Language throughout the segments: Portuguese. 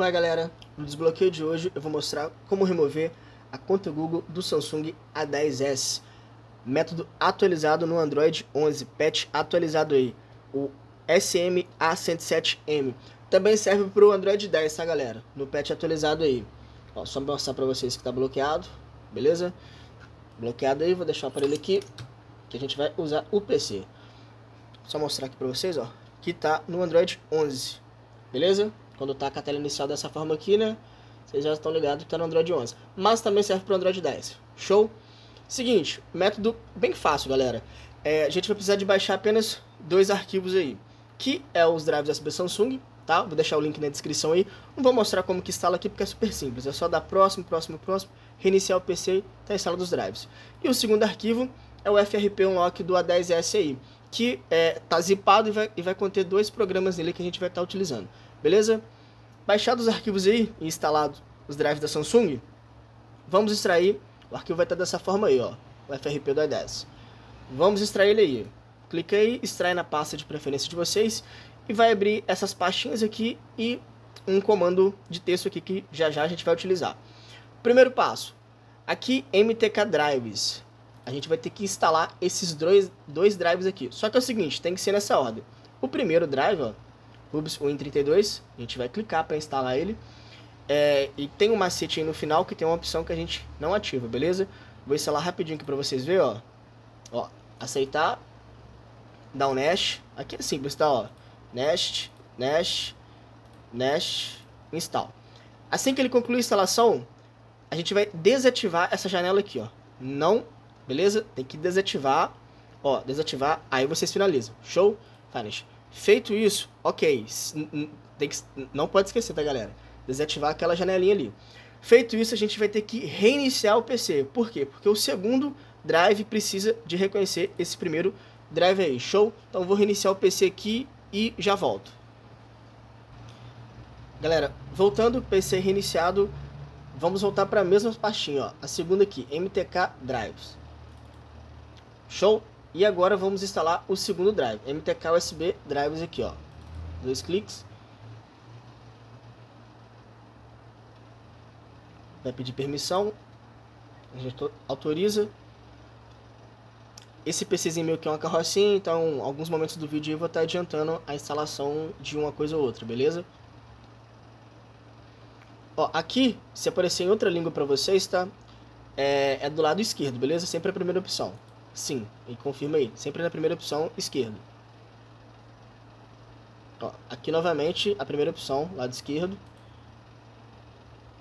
Qual é, galera? No desbloqueio de hoje eu vou mostrar como remover a conta Google do Samsung A10s. Método atualizado no Android 11, patch atualizado aí, o SMA107M. Também serve para o Android 10, tá, galera? No patch atualizado aí. Ó, só mostrar para vocês que tá bloqueado, beleza? Bloqueado aí, vou deixar o aparelho aqui, que a gente vai usar o PC. Só mostrar aqui para vocês, ó, que tá no Android 11, beleza? Quando tá com a tela inicial dessa forma aqui, né? Vocês já estão ligados que tá no Android 11. Mas também serve para Android 10. Show? Seguinte, método bem fácil, galera. É, a gente vai precisar de baixar apenas dois arquivos aí. Que é os drives USB Samsung, tá? Vou deixar o link na descrição aí. Não vou mostrar como que instala aqui porque é super simples. É só dar próximo, próximo, próximo, reiniciar o PC, tá instalado os drives. E o segundo arquivo é o FRP Unlock do A10S aí, que é, tá zipado e vai, e vai conter dois programas nele que a gente vai estar tá utilizando beleza? Baixado os arquivos aí e instalado os drives da Samsung, vamos extrair, o arquivo vai estar tá dessa forma aí, ó, o FRP do i10. Vamos extrair ele aí. Clica aí, extrai na pasta de preferência de vocês e vai abrir essas pastinhas aqui e um comando de texto aqui que já já a gente vai utilizar. Primeiro passo, aqui MTK Drives. A gente vai ter que instalar esses dois, dois drives aqui. Só que é o seguinte, tem que ser nessa ordem. O primeiro drive, ó, Rubis Win32. A gente vai clicar para instalar ele. É, e tem um macete aí no final que tem uma opção que a gente não ativa, beleza? Vou instalar rapidinho aqui para vocês verem, ó. Ó, aceitar. Dá um Nest. Aqui é simples, tá? Ó. Nest, Nest, Nest, install. Assim que ele concluir a instalação, a gente vai desativar essa janela aqui, ó. Não, beleza? Tem que desativar, ó, desativar, aí vocês finalizam. Show? Finish. Tá, Feito isso, ok. Tem que, não pode esquecer, tá, galera? Desativar aquela janelinha ali. Feito isso, a gente vai ter que reiniciar o PC. Por quê? Porque o segundo drive precisa de reconhecer esse primeiro drive aí. Show? Então vou reiniciar o PC aqui e já volto. Galera, voltando, PC reiniciado, vamos voltar para a mesma pastinha, ó, a segunda aqui, MTK Drives. Show? E agora vamos instalar o segundo drive, MTK USB Drives aqui, ó. Dois cliques. Vai pedir permissão. A gente autoriza. Esse PCzinho meu aqui é uma carrocinha, então alguns momentos do vídeo eu vou estar adiantando a instalação de uma coisa ou outra, beleza? Ó, aqui, se aparecer em outra língua para vocês, tá? É, é do lado esquerdo, beleza? Sempre a primeira opção. Sim, e confirma aí. Sempre na primeira opção, esquerdo. Ó, aqui novamente, a primeira opção, lado esquerdo.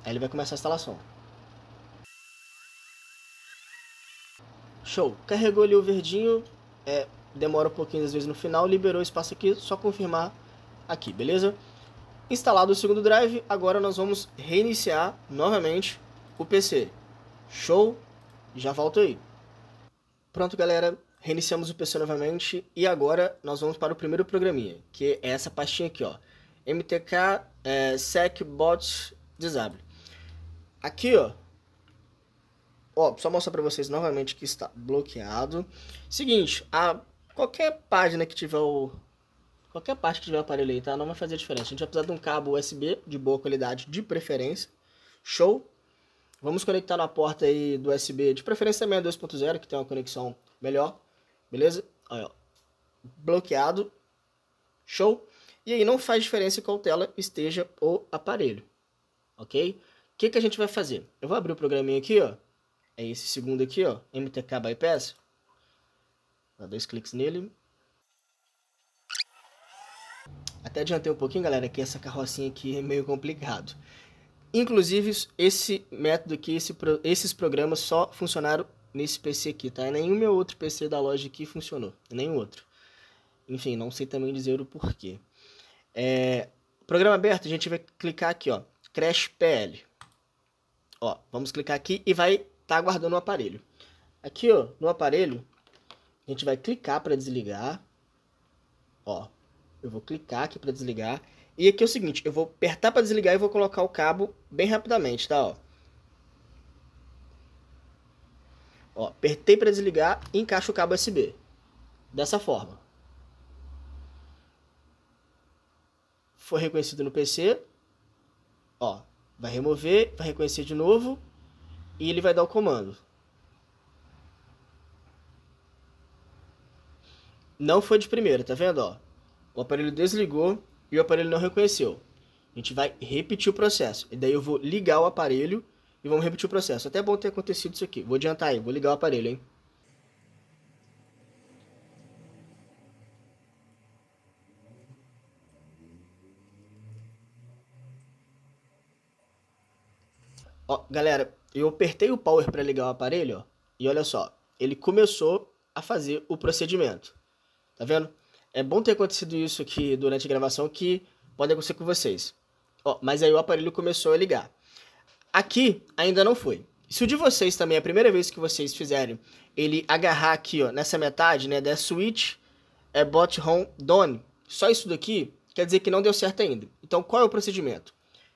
Aí ele vai começar a instalação. Show. Carregou ali o verdinho. É, demora um pouquinho às vezes no final. Liberou espaço aqui. Só confirmar aqui, beleza? Instalado o segundo drive. Agora nós vamos reiniciar novamente o PC. Show. Já volto aí. Pronto, galera. Reiniciamos o PC novamente e agora nós vamos para o primeiro programinha, que é essa pastinha aqui, ó. MTK é, sec bot desable. Aqui, ó. Ó, só mostrar para vocês novamente que está bloqueado. Seguinte, a qualquer página que tiver o qualquer parte que tiver o aparelho aí, tá? Não vai fazer diferença. A gente vai precisar de um cabo USB de boa qualidade, de preferência. Show. Vamos conectar na porta aí do USB, de preferência também a 2.0, que tem uma conexão melhor, beleza? Aí, ó. Bloqueado, show? E aí não faz diferença qual tela esteja o aparelho, ok? O que, que a gente vai fazer? Eu vou abrir o programinha aqui, ó. É esse segundo aqui, ó, MTK Bypass. Dá dois cliques nele. Até adiantei um pouquinho, galera, que essa carrocinha aqui é meio complicado. Inclusive, esse método aqui, esse, esses programas só funcionaram nesse PC aqui, tá? Nenhum meu outro PC da loja aqui funcionou, nenhum outro. Enfim, não sei também dizer o porquê. É, programa aberto, a gente vai clicar aqui, ó, Crash PL. Ó, vamos clicar aqui e vai estar tá aguardando o aparelho. Aqui, ó, no aparelho, a gente vai clicar para desligar. Ó, eu vou clicar aqui para desligar. E aqui é o seguinte, eu vou apertar para desligar e vou colocar o cabo bem rapidamente, tá? Ó, ó apertei para desligar e encaixo o cabo USB. Dessa forma. Foi reconhecido no PC. Ó, vai remover, vai reconhecer de novo e ele vai dar o comando. Não foi de primeira, tá vendo? Ó, o aparelho desligou, e o aparelho não reconheceu. A gente vai repetir o processo. E daí eu vou ligar o aparelho e vamos repetir o processo. Até bom ter acontecido isso aqui. Vou adiantar aí, vou ligar o aparelho, hein? Ó, galera, eu apertei o power para ligar o aparelho, ó, e olha só, ele começou a fazer o procedimento. Tá vendo? é bom ter acontecido isso aqui durante a gravação que pode acontecer com vocês. Ó, mas aí o aparelho começou a ligar. Aqui ainda não foi. Se o de vocês também é a primeira vez que vocês fizerem, ele agarrar aqui, ó, nessa metade, né, da switch é bot home done. Só isso daqui quer dizer que não deu certo ainda. Então qual é o procedimento?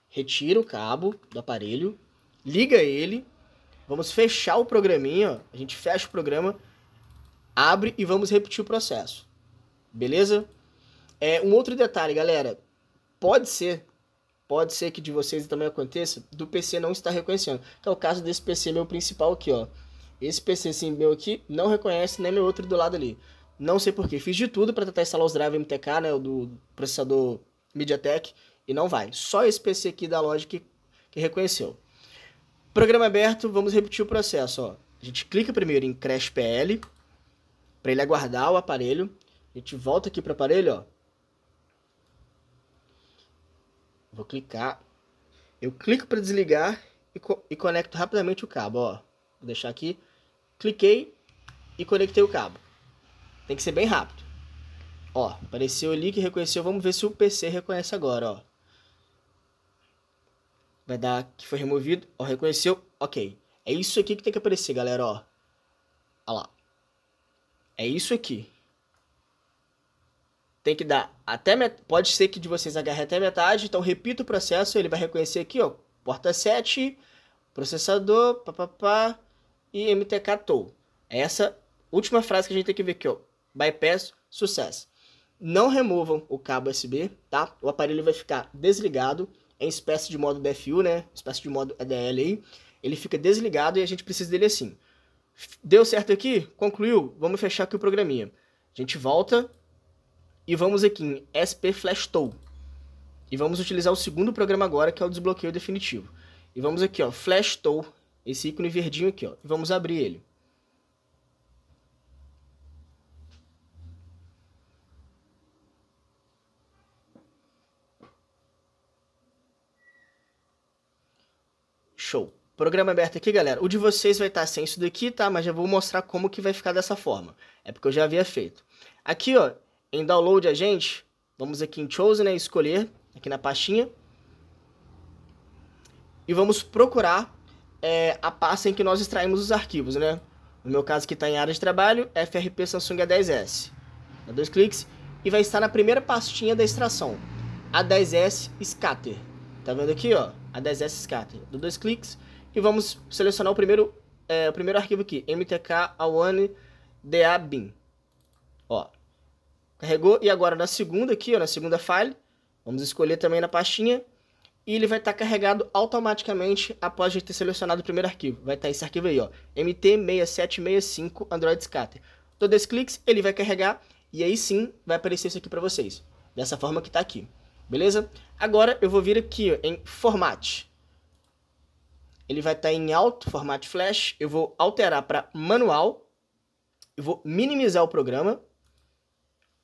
Retira o cabo do aparelho, liga ele, vamos fechar o programinha, ó, a gente fecha o programa, abre e vamos repetir o processo. Beleza? É, um outro detalhe, galera. Pode ser, pode ser que de vocês também aconteça, do PC não estar reconhecendo. Que é o caso desse PC meu principal aqui, ó. Esse PC sim meu aqui não reconhece nem meu outro do lado ali. Não sei porquê. Fiz de tudo para tentar instalar os drive MTK, né? O do processador MediaTek. E não vai. Só esse PC aqui da Logic que, que reconheceu. Programa aberto, vamos repetir o processo. Ó. A gente clica primeiro em Crash PL para ele aguardar o aparelho. A gente volta aqui para o aparelho, ó. Vou clicar. Eu clico para desligar e, co e conecto rapidamente o cabo, ó. Vou deixar aqui. Cliquei e conectei o cabo. Tem que ser bem rápido. Ó, apareceu ali que reconheceu. Vamos ver se o PC reconhece agora, ó. Vai dar que foi removido. Ó, reconheceu. Ok. É isso aqui que tem que aparecer, galera, ó. Olha lá. É isso aqui tem que dar até met... pode ser que de vocês agarre até metade, então repita o processo, ele vai reconhecer aqui, ó, porta 7, processador, papapá e MTK tow. É essa última frase que a gente tem que ver aqui, ó, bypass sucesso. Não removam o cabo USB, tá? O aparelho vai ficar desligado é em espécie de modo DFU, né? Espécie de modo EDL aí. Ele fica desligado e a gente precisa dele assim. Deu certo aqui? Concluiu? Vamos fechar aqui o programinha. A gente volta e vamos aqui em SP Flash Tool. E vamos utilizar o segundo programa agora, que é o desbloqueio definitivo. E vamos aqui, ó, Flash Tool, esse ícone verdinho aqui, ó, e vamos abrir ele. Show. Programa aberto aqui, galera. O de vocês vai estar sem isso daqui, tá? Mas já vou mostrar como que vai ficar dessa forma. É porque eu já havia feito. Aqui, ó, em download a gente, vamos aqui em Chosen, né, escolher, aqui na pastinha. E vamos procurar é, a pasta em que nós extraímos os arquivos, né? No meu caso que está em área de trabalho, FRP Samsung A10S. Dá dois cliques e vai estar na primeira pastinha da extração, A10S Scatter. Tá vendo aqui, ó? A10S Scatter. Dá dois cliques e vamos selecionar o primeiro, é, o primeiro arquivo aqui, MTK A1 DA BIM. Carregou. E agora na segunda aqui, ó, na segunda file, vamos escolher também na pastinha. E ele vai estar tá carregado automaticamente após a gente ter selecionado o primeiro arquivo. Vai estar tá esse arquivo aí, ó. MT6765 Android Scatter. Todos dois cliques, ele vai carregar. E aí sim, vai aparecer isso aqui para vocês. Dessa forma que está aqui. Beleza? Agora eu vou vir aqui ó, em Format. Ele vai estar tá em alto, formato flash. Eu vou alterar para manual. Eu vou minimizar o programa.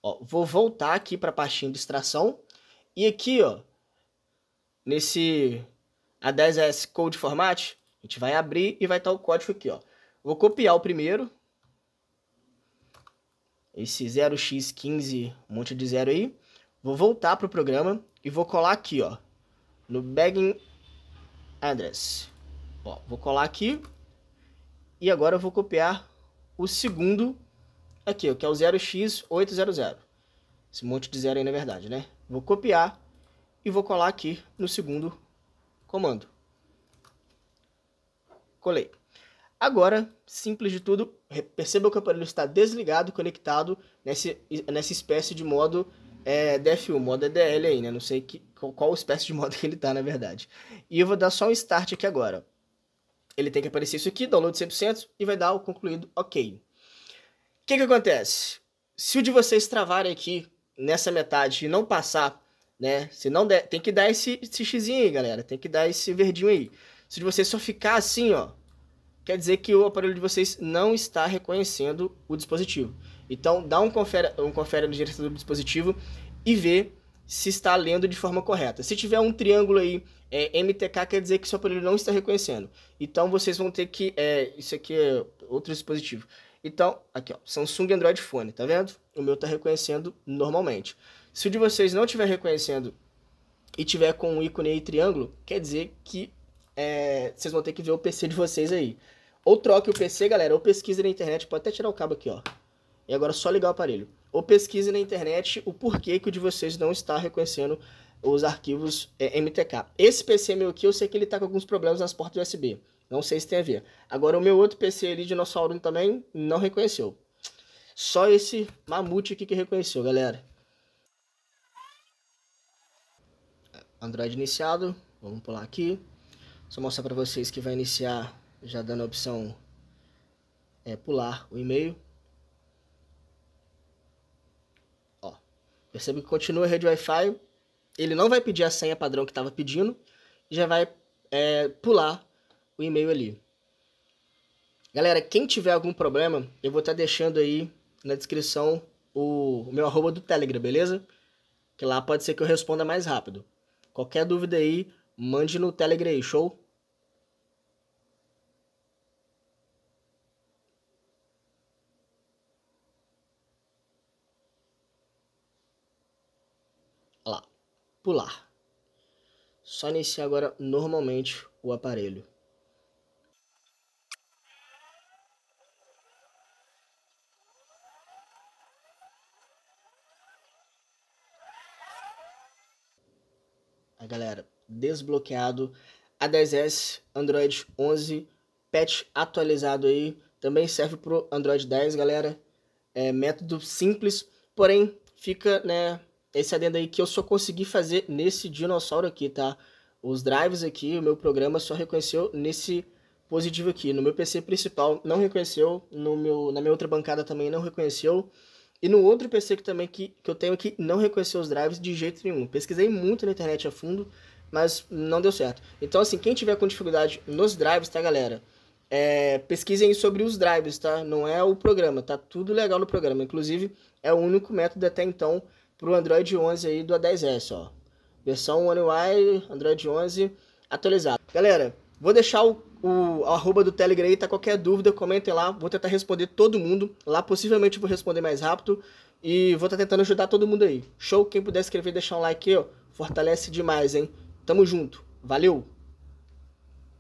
Ó, vou voltar aqui para a pastinha de extração. E aqui, ó, nesse A10S Code Format, a gente vai abrir e vai estar tá o código aqui, ó. Vou copiar o primeiro. Esse 0x15, um monte de zero aí. Vou voltar para o programa e vou colar aqui, ó. No Bagging Address. Ó, vou colar aqui. E agora eu vou copiar o segundo aqui, que é o 0x800. Esse monte de zero aí, na é verdade, né? Vou copiar e vou colar aqui no segundo comando. Colei. Agora, simples de tudo, perceba que o aparelho está desligado, conectado nesse nessa espécie de modo é, DFU, modo EDL aí, né? Não sei que, qual, qual espécie de modo que ele está, na verdade. E eu vou dar só um start aqui agora. Ele tem que aparecer isso aqui, download 100%, e vai dar o concluído OK que, que acontece? Se o de vocês travarem aqui nessa metade e não passar, né? Se não der, tem que dar esse, esse xizinho aí, galera. Tem que dar esse verdinho aí. Se de vocês só ficar assim, ó, quer dizer que o aparelho de vocês não está reconhecendo o dispositivo. Então, dá um confere, um confere no gerenciador do dispositivo e vê se está lendo de forma correta. Se tiver um triângulo aí, é, MTK quer dizer que seu aparelho não está reconhecendo. Então, vocês vão ter que... É, isso aqui é outro dispositivo então, aqui ó, Samsung Android Phone, tá vendo? O meu tá reconhecendo normalmente. Se o de vocês não estiver reconhecendo e tiver com um ícone aí triângulo, quer dizer que é, vocês vão ter que ver o PC de vocês aí. Ou troque o PC, galera, ou pesquise na internet, pode até tirar o cabo aqui, ó. E agora é só ligar o aparelho. Ou pesquise na internet o porquê que o de vocês não está reconhecendo os arquivos é, MTK. Esse PC meu aqui, eu sei que ele está com alguns problemas nas portas USB. Não sei se tem a ver. Agora, o meu outro PC ali, dinossauro também, não reconheceu. Só esse mamute aqui que reconheceu, galera. Android iniciado. Vamos pular aqui. Só mostrar para vocês que vai iniciar já dando a opção é, pular o e-mail. Ó, percebe que continua a rede Wi-Fi. Ele não vai pedir a senha padrão que estava pedindo. já vai é, pular o e-mail ali. Galera, quem tiver algum problema, eu vou estar tá deixando aí na descrição o, o meu arroba do Telegram, beleza? Que lá pode ser que eu responda mais rápido. Qualquer dúvida aí, mande no Telegram aí, show? Olha lá, pular. Só iniciar agora normalmente o aparelho. a galera, desbloqueado. A 10S, Android 11, patch atualizado aí. Também serve pro Android 10, galera. É método simples, porém fica, né, esse adendo aí que eu só consegui fazer nesse dinossauro aqui, tá? Os drives aqui, o meu programa só reconheceu nesse positivo aqui. No meu PC principal não reconheceu, no meu, na minha outra bancada também não reconheceu. E no outro PC que também que, que eu tenho que não reconheceu os drives de jeito nenhum. Pesquisei muito na internet a fundo, mas não deu certo. Então, assim, quem tiver com dificuldade nos drives, tá, galera? É, pesquisem sobre os drives, tá? Não é o programa, tá tudo legal no programa. Inclusive, é o único método até então para o Android 11 aí do A10S, ó. Versão One UI, Android 11 atualizado. Galera, Vou deixar o, o arroba do Telegram aí, tá qualquer dúvida, comentem lá. Vou tentar responder todo mundo. Lá possivelmente vou responder mais rápido. E vou estar tá tentando ajudar todo mundo aí. Show? Quem puder escrever, deixar um like aí, ó. Fortalece demais, hein? Tamo junto. Valeu!